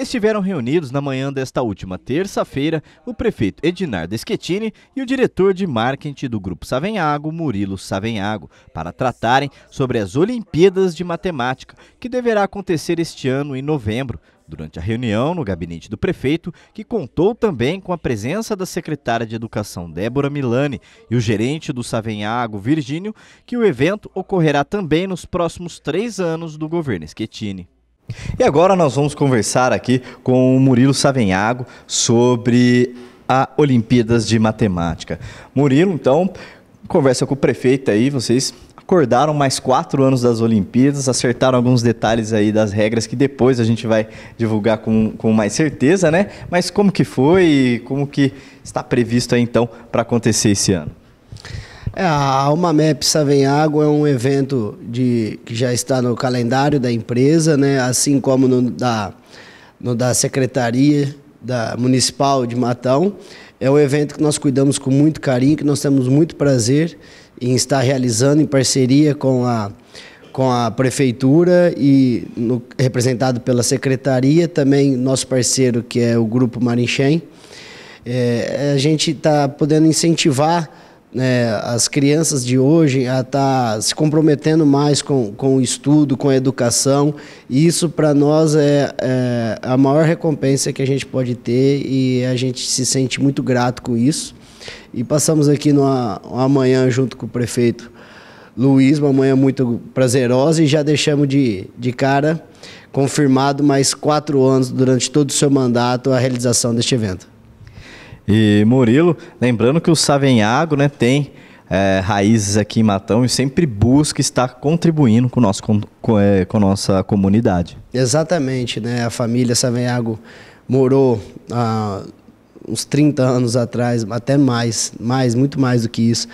Estiveram reunidos na manhã desta última terça-feira o prefeito Edinardo Deschettini e o diretor de marketing do Grupo Savenhago, Murilo Savenhago, para tratarem sobre as Olimpíadas de Matemática, que deverá acontecer este ano em novembro. Durante a reunião, no gabinete do prefeito, que contou também com a presença da secretária de Educação Débora Milani e o gerente do Savenhago, Virgínio, que o evento ocorrerá também nos próximos três anos do governo Schettini. E agora nós vamos conversar aqui com o Murilo Savenhago sobre a Olimpíadas de Matemática. Murilo, então, conversa com o prefeito aí, vocês acordaram mais quatro anos das Olimpíadas, acertaram alguns detalhes aí das regras que depois a gente vai divulgar com, com mais certeza, né? Mas como que foi e como que está previsto aí então para acontecer esse ano? É, a Almamep Savenhago é um evento de, que já está no calendário da empresa, né? assim como no da, no da Secretaria da Municipal de Matão. É um evento que nós cuidamos com muito carinho, que nós temos muito prazer em estar realizando em parceria com a, com a Prefeitura e no, representado pela Secretaria, também nosso parceiro que é o Grupo Marinchem, É, a gente está podendo incentivar né, as crianças de hoje a estar tá se comprometendo mais com, com o estudo, com a educação. E isso para nós é, é, a maior recompensa que a gente pode ter e a gente se sente muito grato com isso. E passamos aqui numa, uma manhã junto com o prefeito Luiz, uma manhã muito prazerosa e já deixamos de, de cara confirmado mais quatro anos durante todo o seu mandato a realização deste evento e Murilo. Lembrando que o Savenhago né, tem é, raízes aqui em Matão e sempre busca estar contribuindo com, nosso, com, é, com, nossa comunidade. Exatamente, né? A família Savenhago morou há ah, uns 30 anos atrás, até mais, mais muito mais do que isso,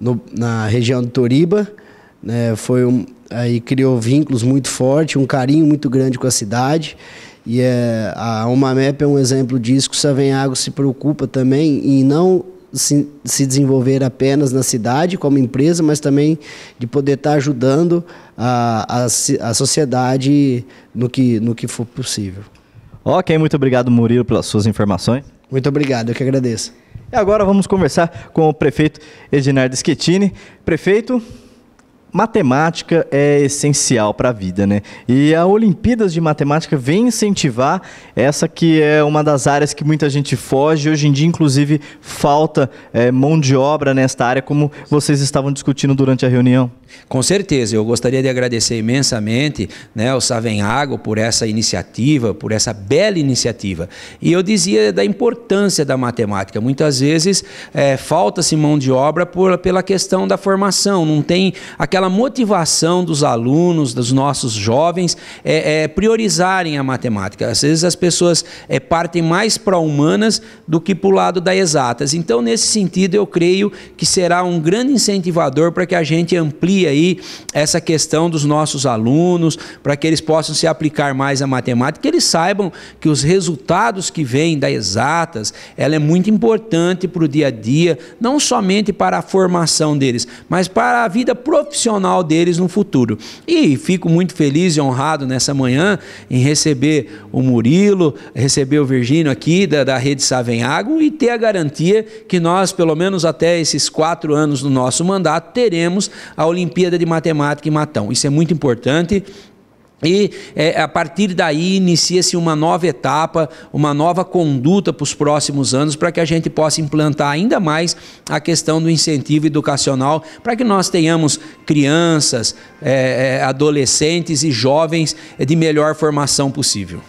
no, na região do Toriba. Né? Foi um, aí criou vínculos muito fortes, um carinho muito grande com a cidade e é, a UMAMEP é um exemplo disso, que o Savenhago se preocupa também em não se, se, desenvolver apenas na cidade como empresa, mas também de poder estar ajudando a, a, a sociedade no que, no que for possível. Ok, muito obrigado Murilo pelas suas informações. Muito obrigado, eu que agradeço. E agora vamos conversar com o prefeito Edinardo Schettini. Prefeito, Matemática é essencial para a vida, né? E a Olimpíadas de Matemática vem incentivar essa que é uma das áreas que muita gente foge. Hoje em dia, inclusive, falta é, mão de obra nesta área, como vocês estavam discutindo durante a reunião. Com certeza, eu gostaria de agradecer imensamente né, ao Savenhago por essa iniciativa, por essa bela iniciativa. E eu dizia da importância da matemática. Muitas vezes é, falta-se mão de obra por, pela questão da formação, não tem aquela motivação dos alunos, dos nossos jovens, é, é, priorizarem a matemática. Às vezes as pessoas é, partem mais para humanas do que para o lado da exatas. Então, nesse sentido, eu creio que será um grande incentivador para que a gente amplie aí essa questão dos nossos alunos, para que eles possam se aplicar mais à matemática, que eles saibam que os resultados que vêm da exatas, ela é muito importante para o dia a dia, não somente para a formação deles, mas para a vida profissional deles no futuro. E fico muito feliz e honrado nessa manhã em receber o Murilo, receber o Virgínio aqui da, da Rede Savenhago e ter a garantia que nós, pelo menos até esses quatro anos do nosso mandato, teremos a Olimpíada Olimpíada de Matemática em Matão. Isso é muito importante. E é, a partir daí inicia-se uma nova etapa, uma nova conduta para os próximos anos, para que a gente possa implantar ainda mais a questão do incentivo educacional, para que nós tenhamos crianças, é, é adolescentes e jovens de melhor formação possível.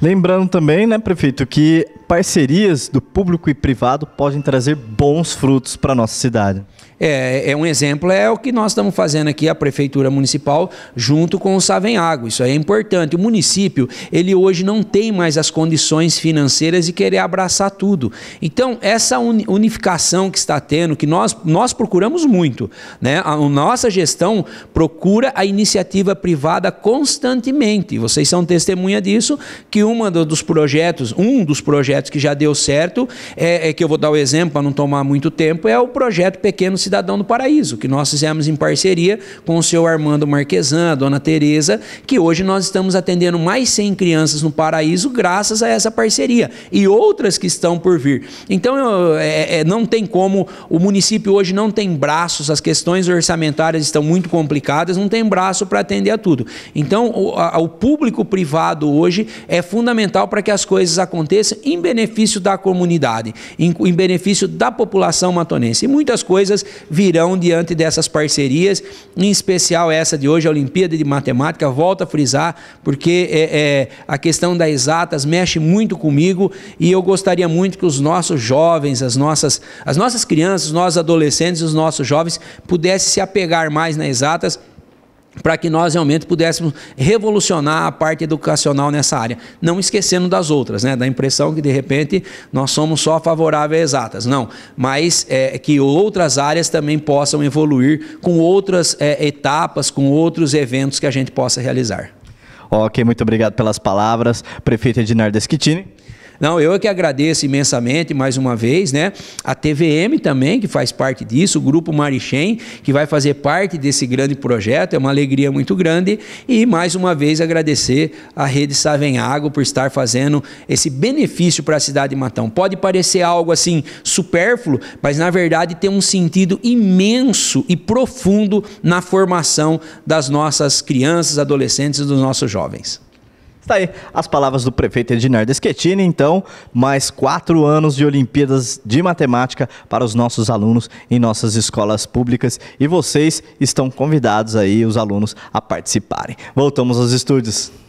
Lembrando também, né, prefeito, que parcerias do público e privado podem trazer bons frutos para a nossa cidade. É, é, um exemplo, é o que nós estamos fazendo aqui, a Prefeitura Municipal, junto com o Savenhago. Isso aí é importante. O município, ele hoje não tem mais as condições financeiras de querer abraçar tudo. Então, essa unificação que está tendo, que nós, nós procuramos muito, né? A nossa gestão procura a iniciativa privada constantemente. Vocês são testemunha disso, que uma do, dos projetos, um dos projetos que já deu certo, é, é que eu vou dar o um exemplo para não tomar muito tempo, é o projeto Pequeno Cidadão do Paraíso, que nós fizemos em parceria com o seu Armando Marquesan, a dona Tereza, que hoje nós estamos atendendo mais 100 crianças no Paraíso graças a essa parceria e outras que estão por vir. Então eu, é, é, não tem como, o município hoje não tem braços, as questões orçamentárias estão muito complicadas, não tem braço para atender a tudo. Então o, a, o público privado hoje é fundamental fundamental para que as coisas aconteçam em benefício da comunidade, em, em benefício da população matonense. E muitas coisas virão diante dessas parcerias, em especial essa de hoje, a Olimpíada de Matemática, volto a frisar, porque é, é, a questão das exatas mexe muito comigo e eu gostaria muito que os nossos jovens, as nossas, as nossas crianças, os nossos adolescentes, os nossos jovens pudessem se apegar mais nas exatas para que nós realmente pudéssemos revolucionar a parte educacional nessa área, não esquecendo das outras, né? Da impressão que de repente nós somos só favoráveis a exatas, não, mas é, que outras áreas também possam evoluir com outras é, etapas, com outros eventos que a gente possa realizar. Ok, muito obrigado pelas palavras, prefeita Ednardo Schettini. Não, eu é que agradeço imensamente mais uma vez, né? A TVM também, que faz parte disso, o Grupo Marichem, que vai fazer parte desse grande projeto, é uma alegria muito grande. E mais uma vez agradecer a Rede Savenhago por estar fazendo esse benefício para a cidade de Matão. Pode parecer algo assim supérfluo, mas na verdade tem um sentido imenso e profundo na formação das nossas crianças, adolescentes e dos nossos jovens. Tá aí as palavras do prefeito Edinardo Schettini, então, mais quatro anos de Olimpíadas de Matemática para os nossos alunos em nossas escolas públicas e vocês estão convidados aí, os alunos, a participarem. Voltamos aos estúdios.